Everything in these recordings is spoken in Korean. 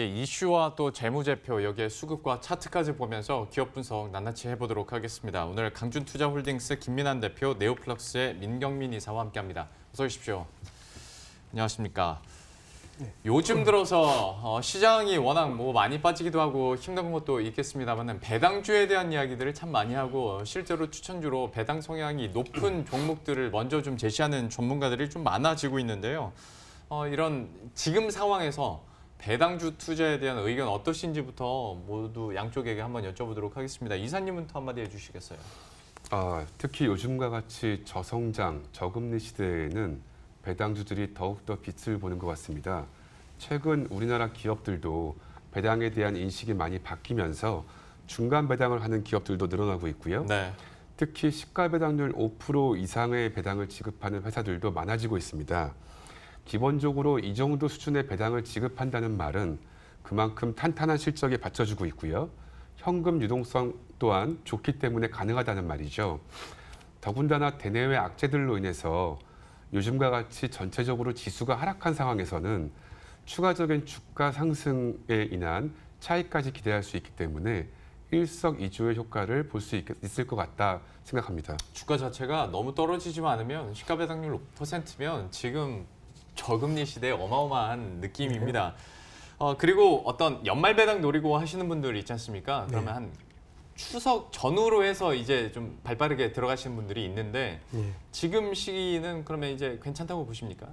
예, 이슈와 또 재무제표, 여기에 수급과 차트까지 보면서 기업 분석 낱낱이 해보도록 하겠습니다. 오늘 강준투자홀딩스 김민환 대표, 네오플럭스의 민경민 이사와 함께합니다. 어서 오십시오. 안녕하십니까. 네. 요즘 들어서 어, 시장이 워낙 뭐 많이 빠지기도 하고 힘든 것도 있겠습니다만 배당주에 대한 이야기들을 참 많이 하고 실제로 추천주로 배당 성향이 높은 종목들을 먼저 좀 제시하는 전문가들이 좀 많아지고 있는데요. 어, 이런 지금 상황에서 배당주 투자에 대한 의견 어떠신지부터 모두 양쪽에게 한번 여쭤보도록 하겠습니다. 이사님부터 한마디 해주시겠어요? 아, 특히 요즘과 같이 저성장, 저금리 시대에는 배당주들이 더욱더 빛을 보는 것 같습니다. 최근 우리나라 기업들도 배당에 대한 인식이 많이 바뀌면서 중간 배당을 하는 기업들도 늘어나고 있고요. 네. 특히 시가 배당률 5% 이상의 배당을 지급하는 회사들도 많아지고 있습니다. 기본적으로 이 정도 수준의 배당을 지급한다는 말은 그만큼 탄탄한 실적에 받쳐주고 있고요. 현금 유동성 또한 좋기 때문에 가능하다는 말이죠. 더군다나 대내외 악재들로 인해서 요즘과 같이 전체적으로 지수가 하락한 상황에서는 추가적인 주가 상승에 인한 차이까지 기대할 수 있기 때문에 일석이조의 효과를 볼 수 있을 것 같다 생각합니다. 주가 자체가 너무 떨어지지 않으면 시가배당률 5%면 지금 저금리 시대의 어마어마한 느낌입니다. 네. 어, 그리고 어떤 연말 배당 노리고 하시는 분들 있지 않습니까? 네. 그러면 네. 한 추석 전후로 해서 이제 좀 발빠르게 들어가시는 분들이 있는데 네. 지금 시기는 그러면 이제 괜찮다고 보십니까?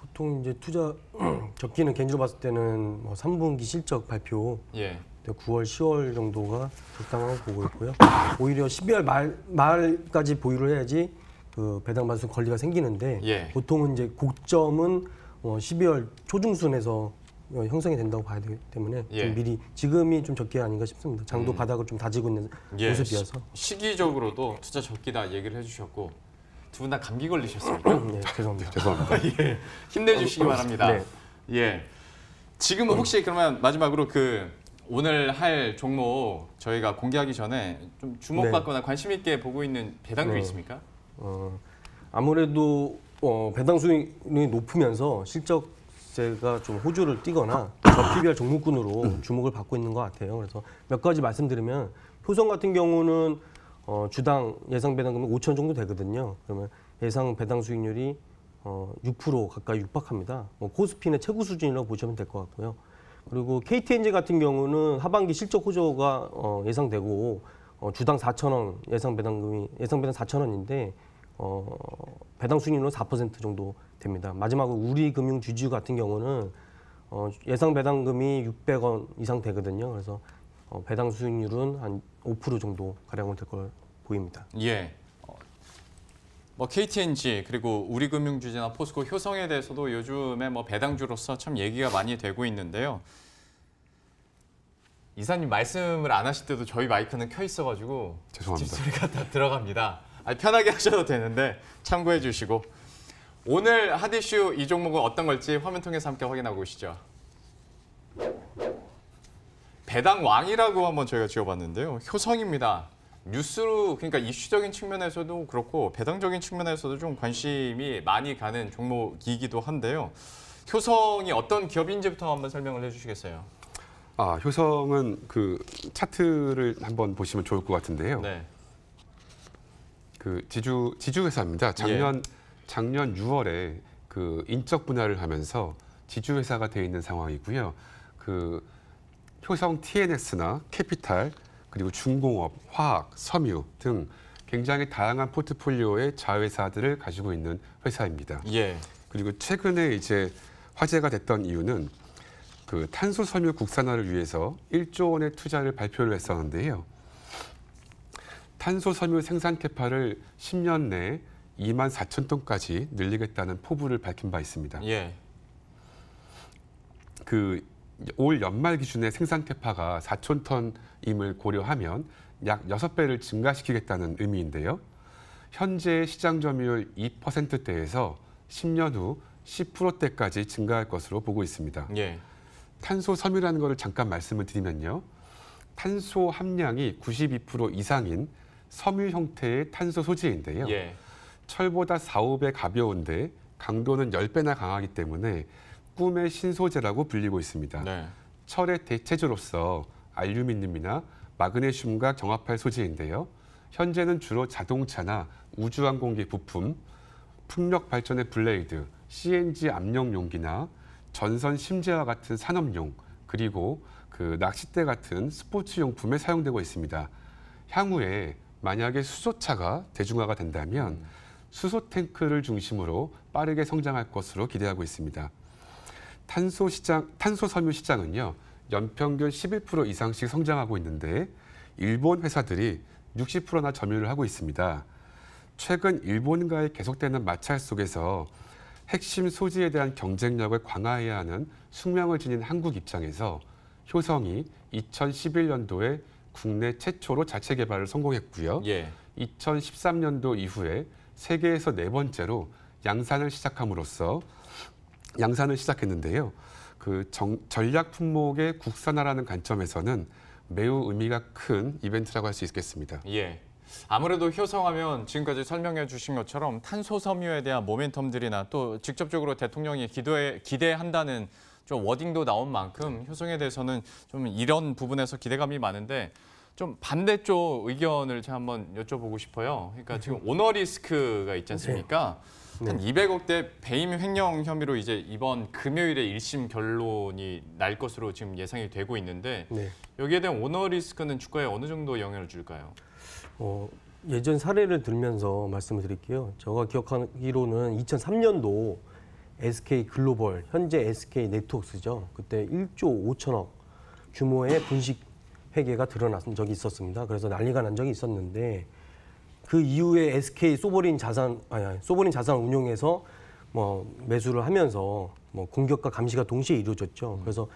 보통 이제 투자 적기는 개인적으로 봤을 때는 뭐 3분기 실적 발표 예. 9월, 10월 정도가 적당하고 보고 있고요. 오히려 12월 말, 말까지 보유를 해야지 그 배당 반수 권리가 생기는데 예. 보통은 이제 고점은 어 12월 초중순에서 어, 형성이 된다고 봐야 되기 때문에 예. 좀 미리 지금이 좀 적기 아닌가 싶습니다. 장도 음. 바닥을 좀 다지고 있는 예. 모습이어서 시, 기적으로도 투자 적기다 얘기를 해주셨고 두 분 다 감기 걸리셨습니다. 네, 죄송합니다. 죄송합니다. 예. 힘내주시기 바랍니다. 네. 예. 지금은 혹시 그러면 마지막으로 그 오늘 할 종목 저희가 공개하기 전에 좀 주목받거나 네. 관심 있게 보고 있는 배당주 네. 있습니까? 어, 아무래도 어, 배당 수익이 높으면서 실적세가 좀 호주를 띄거나 저 PBR 종목군으로 음. 주목을 받고 있는 것 같아요. 그래서 몇 가지 말씀드리면 효성 같은 경우는 어, 주당 예상 배당금이 5천 정도 되거든요. 그러면 예상 배당 수익률이 어, 6% 가까이 육박합니다. 뭐 코스피의 최고 수준이라고 보시면 될 것 같고요. 그리고 KTNG 같은 경우는 하반기 실적 호조가 어, 예상되고 어, 주당 4천원 예상 배당금이 예상 배당 4천원인데 어, 배당 수익률은 4% 정도 됩니다. 마지막으로 우리금융 주주 같은 경우는 어, 예상 배당금이 600원 이상 되거든요. 그래서 어, 배당 수익률은 한 5% 정도 가량은 될걸 보입니다. 예. 어, 뭐 KTNG 그리고 우리금융주제나 포스코 효성에 대해서도 요즘에 뭐 배당주로서 참 얘기가 많이 되고 있는데요. 이사님 말씀을 안 하실 때도 저희 마이크는 켜 있어가지고 죄송합니다. 소리가다 들어갑니다. 아니, 편하게 하셔도 되는데 참고해 주시고 오늘 하디슈 이 종목은 어떤 걸지 화면 통해서 함께 확인하고 오시죠. 배당 왕이라고 한번 저희가 지어봤는데요. 효성입니다. 뉴스로 그러니까 이슈적인 측면에서도 그렇고 배당적인 측면에서도 좀 관심이 많이 가는 종목이기도 한데요. 효성이 어떤 기업인지부터 한번 설명을 해주시겠어요? 아, 효성은 그 차트를 한번 보시면 좋을 것 같은데요. 네. 그 지주 지주 회사입니다. 작년 예. 작년 6월에 그 인적 분할을 하면서 지주 회사가 돼 있는 상황이고요. 그 효성 TNS나 캐피탈 그리고 중공업, 화학, 섬유 등 굉장히 다양한 포트폴리오의 자회사들을 가지고 있는 회사입니다. 예. 그리고 최근에 이제 화제가 됐던 이유는 그 탄소 섬유 국산화를 위해서 1조 원의 투자를 발표를 했었는데요. 탄소 섬유 생산 캐파를 10년 내에 2만 4천 톤까지 늘리겠다는 포부를 밝힌 바 있습니다. 예. 그올 연말 기준의 생산 캐파가 4천 톤임을 고려하면 약 6배를 증가시키겠다는 의미인데요. 현재 시장 점유율 2%대에서 10년 후 10%대까지 증가할 것으로 보고 있습니다. 예. 탄소 섬유라는 것을 잠깐 말씀을 드리면요. 탄소 함량이 92% 이상인 섬유 형태의 탄소 소재인데요. 예. 철보다 4, 5배 가벼운데 강도는 10배나 강하기 때문에 꿈의 신소재라고 불리고 있습니다. 네. 철의 대체조로서 알루미늄이나 마그네슘과 정합할 소재인데요. 현재는 주로 자동차나 우주항공기 부품, 풍력 발전의 블레이드, CNG 압력 용기나 전선 심재와 같은 산업용 그리고 그 낚싯대 같은 스포츠 용품에 사용되고 있습니다. 향후에 만약에 수소차가 대중화가 된다면 수소 탱크를 중심으로 빠르게 성장할 것으로 기대하고 있습니다. 탄소 시장, 탄소 섬유 시장은요, 연평균 11% 이상씩 성장하고 있는데, 일본 회사들이 60%나 점유를 하고 있습니다. 최근 일본과의 계속되는 마찰 속에서 핵심 소지에 대한 경쟁력을 강화해야 하는 숙명을 지닌 한국 입장에서 효성이 2011년도에 국내 최초로 자체 개발을 성공했고요. 예. 2013년도 이후에 세계에서 네 번째로 양산을 시작함으로써 양산을 시작했는데요. 그 정, 전략 품목의 국산화라는 관점에서는 매우 의미가 큰 이벤트라고 할 수 있겠습니다. 예. 아무래도 효성하면 지금까지 설명해 주신 것처럼 탄소 섬유에 대한 모멘텀들이나 또 직접적으로 대통령이 기도에, 기대한다는 좀 워딩도 나온 만큼 효성에 대해서는 좀 이런 부분에서 기대감이 많은데 좀 반대쪽 의견을 제가 한번 여쭤보고 싶어요. 그러니까 지금 네. 오너리스크가 있지 않습니까? 네. 한 200억대 배임 횡령 혐의로 이제 이번 금요일에 1심 결론이 날 것으로 지금 예상이 되고 있는데 여기에 대한 오너리스크는 주가에 어느 정도 영향을 줄까요? 어, 예전 사례를 들면서 말씀을 드릴게요. 제가 기억하기로는 2003년도 SK 글로벌, 현재 SK 네트워크스죠. 그때 1조 5천억 규모의 분식 회계가 드러난 적이 있었습니다. 그래서 난리가 난 적이 있었는데 그 이후에 SK 소버린 자산, 아니, 소버린 자산 운용에서 뭐 매수를 하면서 뭐 공격과 감시가 동시에 이루어졌죠. 그래서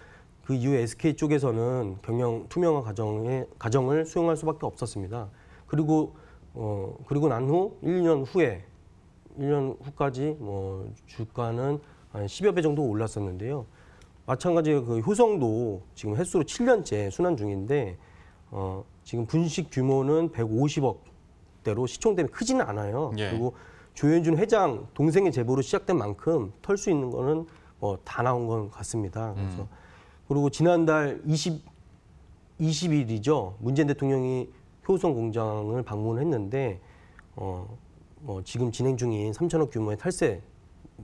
그 이후에 SK 쪽에서는 경영 투명화 과정에, 과정을 수용할 수밖에 없었습니다. 그리고 어 그리고 난 후 1년 후에 1년 후까지 뭐 주가는 한 10여 배 정도 올랐었는데요. 마찬가지로 그 효성도 지금 횟수로 7년째 순환 중인데 어 지금 분식 규모는 150억대로 시총 대비 크지는 않아요. 예. 그리고 조현준 회장 동생의 제보로 시작된 만큼 털 수 있는 거는 뭐 다 나온 건 같습니다. 음. 그래서 음. 그리고 지난달 20 20일이죠. 문재인 대통령이 효성 공장을 방문했는데 어, 어, 지금 진행 중인 3천억 규모의 탈세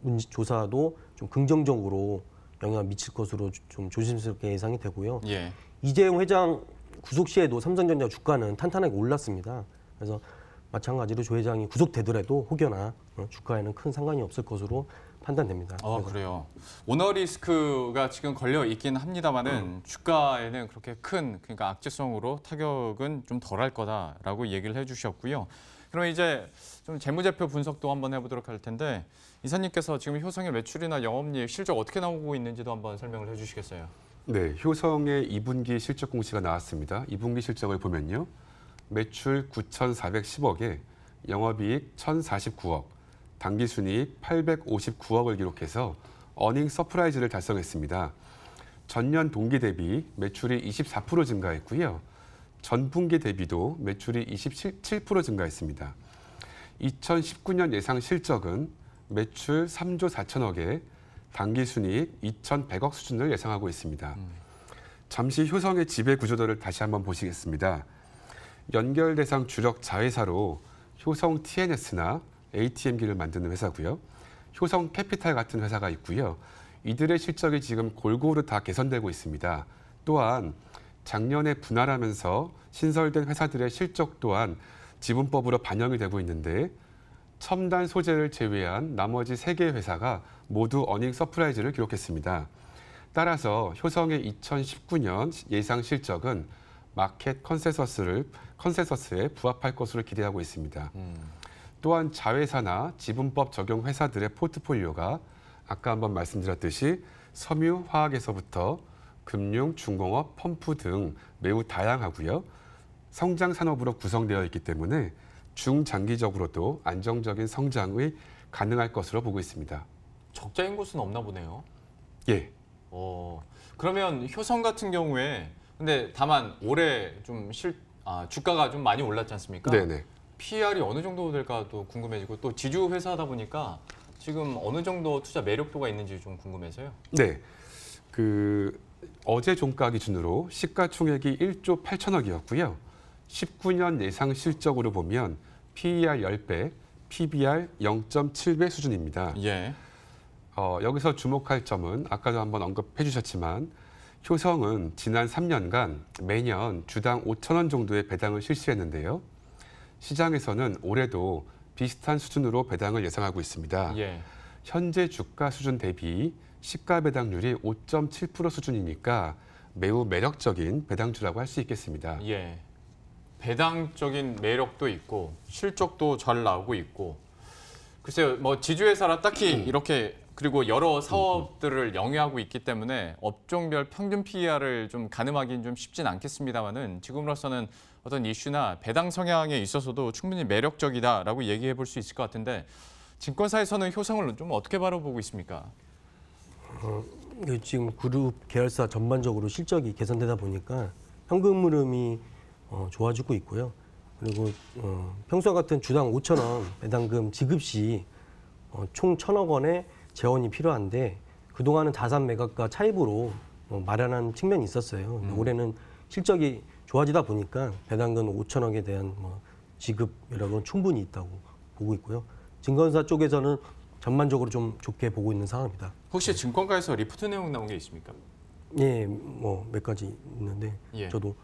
문제 조사도 좀 긍정적으로 영향을 미칠 것으로 좀 조심스럽게 예상이 되고요. 예. 이재용 회장 구속 시에도 삼성전자 주가는 탄탄하게 올랐습니다. 그래서 마찬가지로 조 회장이 구속되더라도 혹여나 어, 주가에는 큰 상관이 없을 것으로 판단됩니다. 어, 그래요. 오너 리스크가 지금 걸려 있긴 합니다만은 음. 주가에는 그렇게 큰 그러니까 악재성으로 타격은 좀덜할 거다라고 얘기를 해주셨고요. 그럼 이제 좀 재무제표 분석도 한번 해보도록 할 텐데 이사님께서 지금 효성의 매출이나 영업이익 실적 어떻게 나오고 있는지도 한번 설명을 해주시겠어요? 네, 효성의 2분기 실적 공시가 나왔습니다. 2분기 실적을 보면요. 매출 9,410억에 영업이익 1,049억, 당기 순이익 859억을 기록해서 어닝 서프라이즈를 달성했습니다. 전년 동기 대비 매출이 24% 증가했고요. 전분기 대비도 매출이 27% 증가했습니다. 2019년 예상 실적은 매출 3조 4천억에 당기 순이익 2,100억 수준을 예상하고 있습니다. 음. 잠시 효성의 지배 구조들을 다시 한번 보시겠습니다. 연결 대상 주력 자회사로 효성 TNS나 ATM기를 만드는 회사고요. 효성 캐피탈 같은 회사가 있고요. 이들의 실적이 지금 골고루 다 개선되고 있습니다. 또한 작년에 분할하면서 신설된 회사들의 실적 또한 지분법으로 반영이 되고 있는데 첨단 소재를 제외한 나머지 세개 회사가 모두 어닝 서프라이즈를 기록했습니다. 따라서 효성의 2019년 예상 실적은 마켓 컨센서스를 컨센서스에 부합할 것으로 기대하고 있습니다. 음. 또한 자회사나 지분법 적용 회사들의 포트폴리오가 아까 한번 말씀드렸듯이 섬유, 화학에서부터 금융, 중공업, 펌프 등 매우 다양하고요. 성장 산업으로 구성되어 있기 때문에 중장기적으로도 안정적인 성장의 가능할 것으로 보고 있습니다. 적자인 곳은 없나 보네요. 예. 어, 그러면 효성 같은 경우에 근데 다만 올해 좀 실, 아, 주가가 좀 많이 올랐지 않습니까? 네네. PR이 어느 정도 될까도 궁금해지고 또 지주 회사다 보니까 지금 어느 정도 투자 매력도가 있는지 좀 궁금해서요. 네. 그 어제 종가 기준으로 시가총액이 1조 8천억이었고요. 19년 예상 실적으로 보면 PER 10배, PBR 0.7배 수준입니다. 예. 어, 여기서 주목할 점은 아까도 한번 언급해 주셨지만 효성은 지난 3년간 매년 주당 5천 원 정도의 배당을 실시했는데요. 시장에서는 올해도 비슷한 수준으로 배당을 예상하고 있습니다. 예. 현재 주가 수준 대비 시가 배당률이 5.7% 수준이니까 매우 매력적인 배당주라고 할 수 있겠습니다. 예. 배당적인 매력도 있고 실적도 잘 나오고 있고 글쎄요, 뭐 지주회사라 딱히 이렇게 그리고 여러 음, 음. 사업들을 영위하고 있기 때문에 업종별 평균 PER을 좀 가늠하기는 좀 쉽진 않겠습니다만은 지금으로서는 어떤 이슈나 배당 성향에 있어서도 충분히 매력적이다라고 얘기해 볼 수 있을 것 같은데 증권사에서는 효성을 좀 어떻게 바라보고 있습니까? 어, 지금 그룹 계열사 전반적으로 실적이 개선되다 보니까 현금 흐름이 어, 좋아지고 있고요. 그리고 어, 평소와 같은 주당 5천 원 배당금 지급 시총 어, 천억 원의 재원이 필요한데 그동안은 자산 매각과 차입으로 뭐 마련한 측면이 있었어요. 음. 올해는 실적이 좋아지다 보니까 배당금 5천억에 대한 뭐 지급 여력은 충분히 있다고 보고 있고요. 증권사 쪽에서는 전반적으로 좀 좋게 보고 있는 상황입니다. 혹시 증권가에서 리포트 내용 나온 게 있습니까? 예, 뭐몇 가지 있는데 예. 저도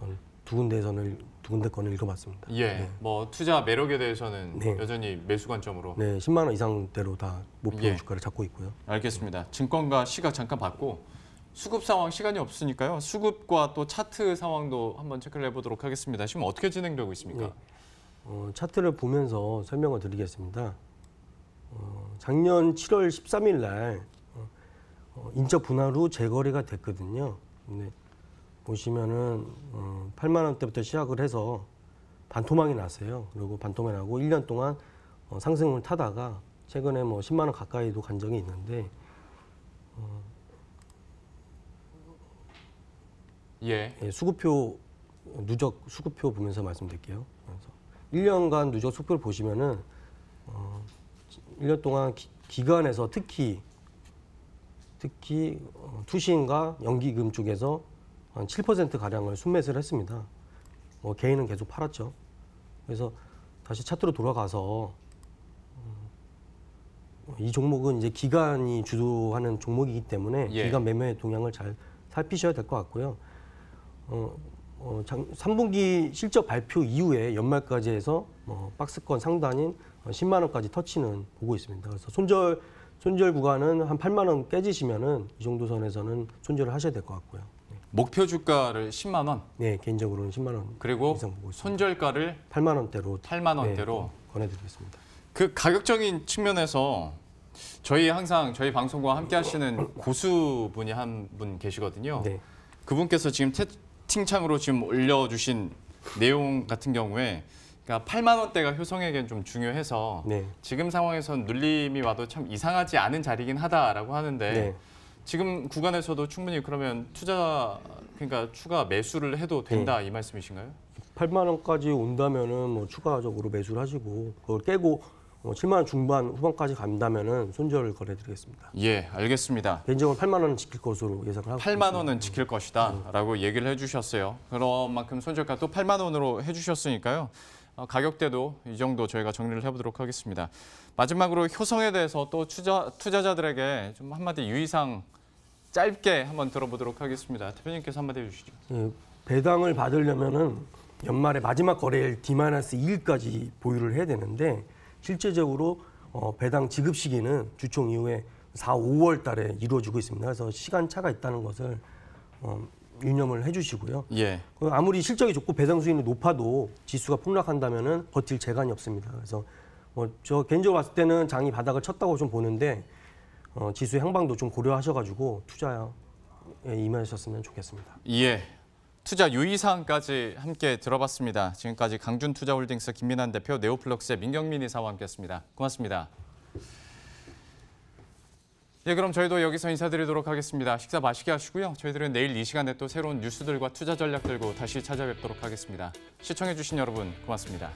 어, 두 군데 선을 두 군데 건을 읽어봤습니다. 예, 네. 뭐 투자 매력에 대해서는 네. 여전히 매수 관점으로 네, 10만 원 이상대로 다 목표 예. 주가를 잡고 있고요. 알겠습니다. 증권가 시각 잠깐 봤고 수급 상황 시간이 없으니까요. 수급과 또 차트 상황도 한번 체크를 해보도록 하겠습니다. 지금 어떻게 진행되고 있습니까? 네. 어, 차트를 보면서 설명을 드리겠습니다. 어, 작년 7월 13일 날 어, 어, 인적 분할 후 재거래가 됐거든요. 근데 보시면은 음, 어, 8만 원대부터 시작을 해서 반토막이 났어요. 그리고 반토막이 나고 1년 동안 어, 상승을 타다가 최근에 뭐 10만 원 가까이도 간 적이 있는데 어, 예. 예, 수급표 누적 수급표 보면서 말씀드릴게요. 그래서 1년간 누적 수급표를 보시면은 어, 1년 동안 기, 기관에서 특히 특히 어, 투신과 연기금 쪽에서 한 7%가량을 순매수를 했습니다. 뭐 개인은 계속 팔았죠. 그래서 다시 차트로 돌아가서 음, 이 종목은 이제 기간이 주도하는 종목이기 때문에 예. 기간 매매 동향을 잘 살피셔야 될 것 같고요. 어, 어, 장, 3분기 실적 발표 이후에 연말까지 해서 뭐 박스권 상단인 10만 원까지 터치는 보고 있습니다. 그래서 손절 손절 구간은 한 8만 원 깨지시면은 이 정도 선에서는 손절을 하셔야 될 것 같고요. 목표 주가를 10만 원. 네, 개인적으로는 10만 원. 그리고 이상 보고 손절가를 8만 원대로 8만 원대로 네, 권해드리겠습니다. 그 가격적인 측면에서 저희 항상 저희 방송과 함께 하시는 고수분이 한 분 계시거든요. 네. 그분께서 지금 채팅창으로 지금 올려주신 내용 같은 경우에 그러니까 8만 원대가 효성에겐 좀 중요해서 네. 지금 상황에선 눌림이 와도 참 이상하지 않은 자리긴 하다라고 하는데 네. 지금 구간에서도 충분히 그러면 투자 그러니까 추가 매수를 해도 된다 네. 이 말씀이신가요? 8만 원까지 온다면은 뭐 추가적으로 매수를 하시고 그걸 깨고 어, 뭐 7만 원 중반 후반까지 간다면은 손절을 거래드리겠습니다. 예, 알겠습니다. 개인적으로 8만 원은 지킬 것으로 예상을 하고 8만 있습니다. 원은 지킬 것이다라고 네. 얘기를 해주셨어요. 그런 만큼 손절가 또 8만 원으로 해주셨으니까요. 어, 가격대도 이 정도 저희가 정리를 해보도록 하겠습니다. 마지막으로 효성에 대해서 또 투자, 투자자들에게 좀 한마디 유의사항 짧게 한번 들어보도록 하겠습니다. 대표님께서 한마디 해주시죠. 예, 배당을 받으려면은 연말에 마지막 거래일 D-1까지 보유를 해야 되는데 실제적으로 어, 배당 지급 시기는 주총 이후에 4, 5월 달에 이루어지고 있습니다. 그래서 시간차가 있다는 것을 어, 유념을 해주시고요. 예. 그 아무리 실적이 좋고 배당 수익이 높아도 지수가 폭락한다면은 버틸 재간이 없습니다. 그래서 뭐저 개인적으로 봤을 때는 장이 바닥을 쳤다고 좀 보는데 어, 지수 향방도 좀 고려하셔가지고 투자에 임하셨으면 좋겠습니다. 예. 투자 유의사항까지 함께 들어봤습니다. 지금까지 강준투자홀딩스 김민환 대표, 네오플럭스의 민경민 이사와 함께했습니다. 고맙습니다. 예, 그럼 저희도 여기서 인사드리도록 하겠습니다. 식사 맛있게 하시고요. 저희들은 내일 이 시간에 또 새로운 뉴스들과 투자 전략 들고 다시 찾아뵙도록 하겠습니다. 시청해주신 여러분 고맙습니다.